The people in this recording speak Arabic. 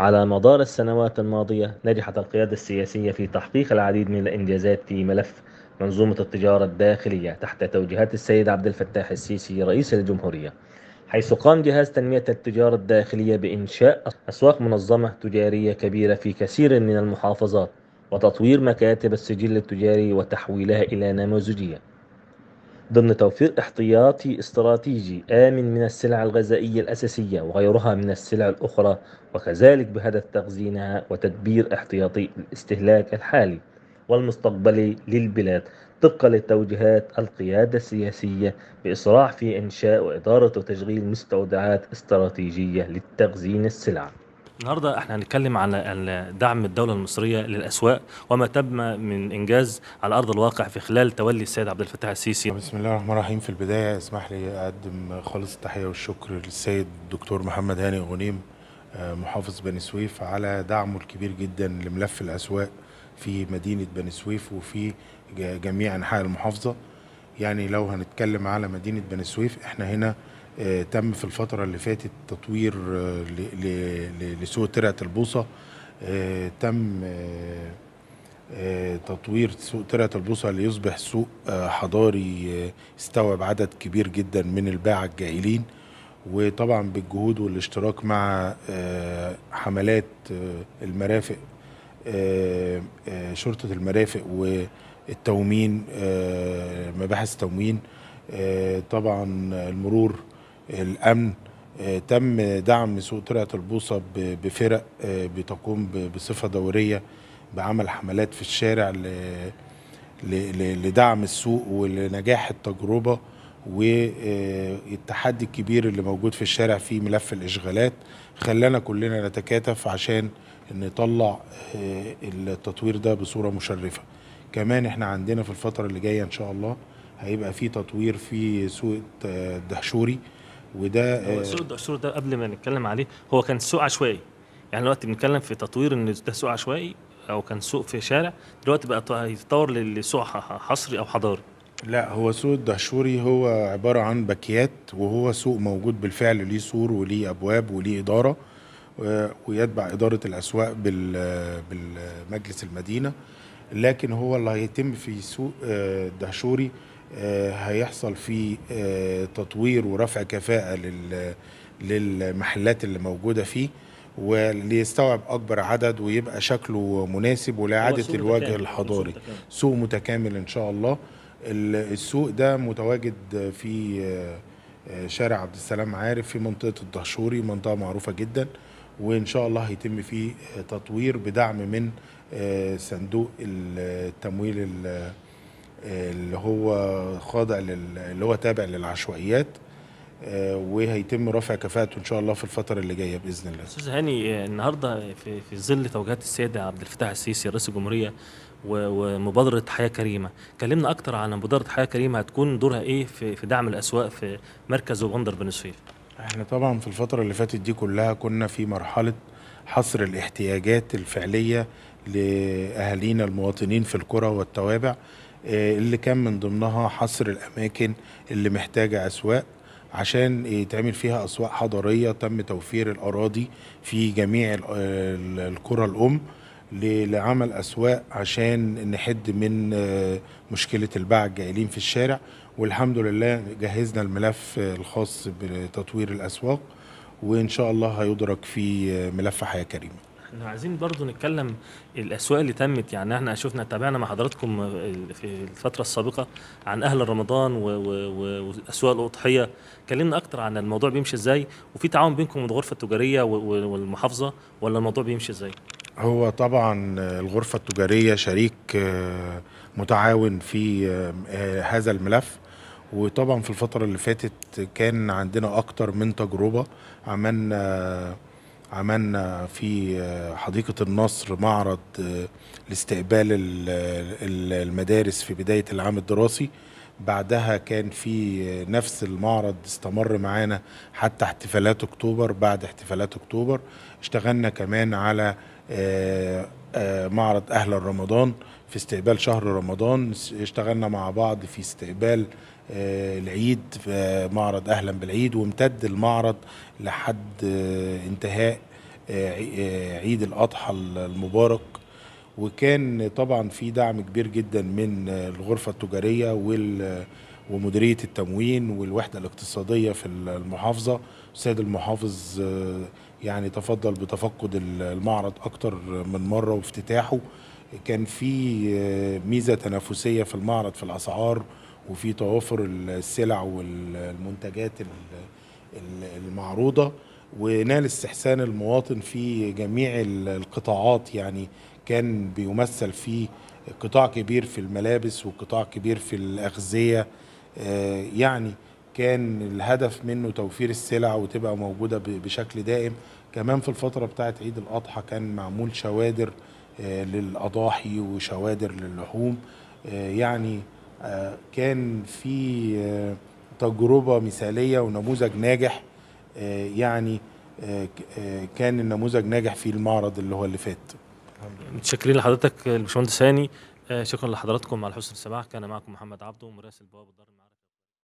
على مدار السنوات الماضية نجحت القيادة السياسية في تحقيق العديد من الإنجازات في ملف منظومة التجارة الداخلية تحت توجيهات السيد عبد الفتاح السيسي رئيس الجمهورية حيث قام جهاز تنمية التجارة الداخلية بإنشاء أسواق منظمة تجارية كبيرة في كثير من المحافظات وتطوير مكاتب السجل التجاري وتحويلها إلى نموذجية ضمن توفير احتياطي استراتيجي آمن من السلع الغذائية الأساسية وغيرها من السلع الأخرى وكذلك بهدف تخزينها وتدبير احتياطي الاستهلاك الحالي والمستقبلي للبلاد طبقا لتوجيهات القيادة السياسية بإسراع في إنشاء وإدارة وتشغيل مستودعات استراتيجية لتخزين السلع النهارده احنا هنتكلم على دعم الدوله المصريه للاسواق وما تم من انجاز على ارض الواقع في خلال تولي السيد عبد الفتاح السيسي. بسم الله الرحمن الرحيم في البدايه اسمح لي اقدم خالص التحيه والشكر للسيد الدكتور محمد هاني غنيم آه، محافظ بني سويف على دعمه الكبير جدا لملف الاسواق في مدينه بني سويف وفي جميع انحاء المحافظه. يعني لو هنتكلم على مدينه بني سويف احنا هنا آه، تم في الفتره اللي فاتت تطوير آه، لسوق ترعه البوصه آه، تم تطوير سوق ترعه البوصه ليصبح سوق حضاري استوعب عدد كبير جدا من الباعه الجائلين وطبعا بالجهود والاشتراك مع حملات المرافق شرطه المرافق والتومين مباحث التموين طبعا المرور الامن آه، تم دعم سوق طلعه البوصه بفرق آه، بتقوم بصفه دوريه بعمل حملات في الشارع لدعم السوق ولنجاح التجربه والتحدي آه، الكبير اللي موجود في الشارع في ملف الاشغالات خلانا كلنا نتكاتف عشان نطلع التطوير ده بصوره مشرفه كمان احنا عندنا في الفتره اللي جايه ان شاء الله هيبقى في تطوير في سوق الدهشوري وده السوق آه، الدستور ده قبل ما نتكلم عليه هو كان سوق عشوائي يعني دلوقتي بنتكلم في تطوير ان ده سوق عشوائي او كان سوق في شارع دلوقتي بقى هيتطور لسوق حصري او حضاري لا هو سوق الدهشوري هو عبارة عن باكيات وهو سوق موجود بالفعل ليه سور وليه أبواب وليه إدارة ويتبع إدارة الأسواق بالمجلس المدينة لكن هو اللي هيتم في سوق الدهشوري آه، آه، هيحصل في آه، تطوير ورفع كفاءة للمحلات اللي موجودة فيه وليستوعب اكبر عدد ويبقى شكله مناسب ولاعاده الوجه متكامل. الحضاري متكامل. سوق متكامل ان شاء الله السوق ده متواجد في آه، شارع عبد السلام عارف في منطقه الدهشوري منطقه معروفه جدا وان شاء الله هيتم فيه تطوير بدعم من صندوق التمويل اللي هو خاضع لل... اللي هو تابع للعشوائيات آه، وهيتم رفع كفاءته ان شاء الله في الفتره اللي جايه باذن الله. استاذ هاني آه، النهارده في في ظل توجيهات السيد عبد الفتاح السيسي رئيس الجمهوريه ومبادره حياه كريمه، كلمنا اكتر عن مبادره حياه كريمه هتكون دورها ايه في في دعم الاسواق في مركز وبندر بن سويف؟ احنا طبعا في الفتره اللي فاتت دي كلها كنا في مرحله حصر الاحتياجات الفعليه لاهالينا المواطنين في القرى والتوابع آه، اللي كان من ضمنها حصر الأماكن اللي محتاجة أسواق عشان يتعمل فيها أسواق حضرية تم توفير الأراضي في جميع القرى الأم لعمل أسواق عشان نحد من آه، مشكلة الباع الجائلين في الشارع والحمد لله جهزنا الملف آه، الخاص بتطوير الأسواق وإن شاء الله هيدرك في ملف حياة كريمة احنا عايزين برضو نتكلم الاسواق اللي تمت يعني احنا شفنا تابعنا مع حضراتكم في الفتره السابقه عن اهل رمضان واسواق الاضحيه كلمنا اكتر عن الموضوع بيمشي ازاي وفي تعاون بينكم والغرفه التجاريه والمحافظه ولا الموضوع بيمشي ازاي هو طبعا الغرفه التجاريه شريك آه، متعاون في آه، هذا الملف وطبعا في الفتره اللي فاتت كان عندنا اكتر من تجربه عملنا عملنا في حديقة النصر معرض آه، لاستقبال المدارس في بداية العام الدراسي بعدها كان في نفس المعرض استمر معانا حتى احتفالات اكتوبر بعد احتفالات اكتوبر اشتغلنا كمان على آه، آه، معرض اهل رمضان في استقبال شهر رمضان اشتغلنا مع بعض في استقبال آه، العيد في معرض أهلا بالعيد وامتد المعرض لحد آه، انتهاء آه، عيد الأضحى المبارك وكان طبعا في دعم كبير جدا من الغرفة التجارية وال ومديرية التموين والوحدة الاقتصادية في المحافظة السيد المحافظ يعني تفضل بتفقد المعرض أكتر من مرة وافتتاحه كان في ميزة تنافسية في المعرض في الأسعار وفي توافر السلع والمنتجات المعروضه ونال استحسان المواطن في جميع القطاعات يعني كان بيمثل في قطاع كبير في الملابس وقطاع كبير في الاغذيه آه، يعني كان الهدف منه توفير السلع وتبقى موجوده بشكل دائم كمان في الفتره بتاعه عيد الاضحى كان معمول شوادر آه، للاضاحي وشوادر للحوم آه، يعني آه، كان في آه، تجربة مثالية ونموذج ناجح آه، يعني كان النموذج ناجح في المعرض اللي هو اللي فات متشكرين لحضرتك الباشمهندس هاني شكرا لحضراتكم على حسن السماع كان معكم محمد عبده مراسل بواب الدار